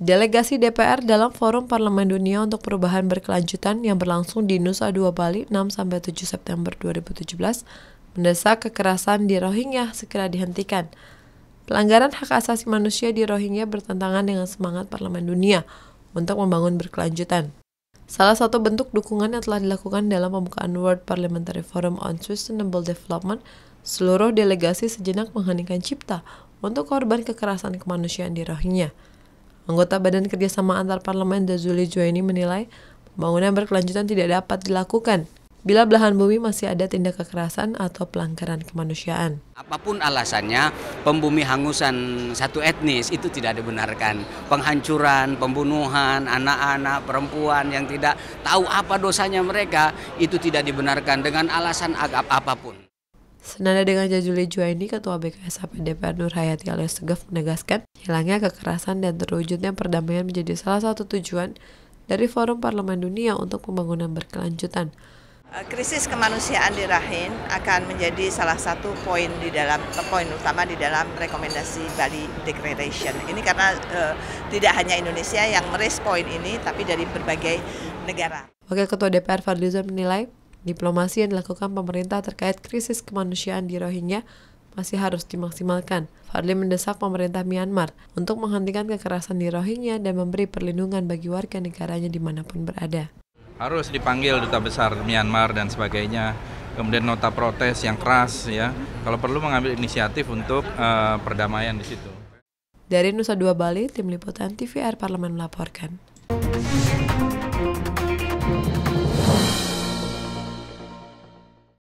Delegasi DPR dalam Forum Parlemen Dunia untuk Perubahan Berkelanjutan yang berlangsung di Nusa Dua Bali 6-7 September 2017 mendesak kekerasan di Rohingya segera dihentikan. Pelanggaran hak asasi manusia di Rohingya bertentangan dengan semangat Parlemen Dunia untuk membangun berkelanjutan. Salah satu bentuk dukungan yang telah dilakukan dalam pembukaan World Parliamentary Forum on Sustainable Development, seluruh delegasi sejenak mengheningkan cipta untuk korban kekerasan kemanusiaan di Rohingya. Anggota Badan Kerjasama Antar Parlemen Dazuli Juwaini menilai, pembangunan berkelanjutan tidak dapat dilakukan bila belahan bumi masih ada tindak kekerasan atau pelanggaran kemanusiaan. Apapun alasannya, pembumi hangusan satu etnis itu tidak dibenarkan. Penghancuran, pembunuhan, anak-anak, perempuan yang tidak tahu apa dosanya mereka itu tidak dibenarkan dengan alasan agap apapun. Senada dengan Jazuli Juwaini, Ketua BKSAP DPR Nur Hayati alias Tegaf menegaskan, hilangnya kekerasan dan terwujudnya perdamaian menjadi salah satu tujuan dari Forum Parlemen Dunia untuk Pembangunan Berkelanjutan. Eh, krisis kemanusiaan di Rahin akan menjadi salah satu poin di dalam poin utama di dalam rekomendasi Bali Declaration. Ini karena e, tidak hanya Indonesia yang meres poin ini, tapi dari berbagai negara. Wakil Ketua DPR Fadlizon menilai diplomasi yang dilakukan pemerintah terkait krisis kemanusiaan di Rohingya masih harus dimaksimalkan. Fadli mendesak pemerintah Myanmar untuk menghentikan kekerasan di Rohingya dan memberi perlindungan bagi warga negaranya dimanapun berada. Harus dipanggil duta besar Myanmar dan sebagainya. Kemudian nota protes yang keras ya. Kalau perlu mengambil inisiatif untuk uh, perdamaian di situ. Dari Nusa Dua Bali, tim liputan TVR Parlemen melaporkan.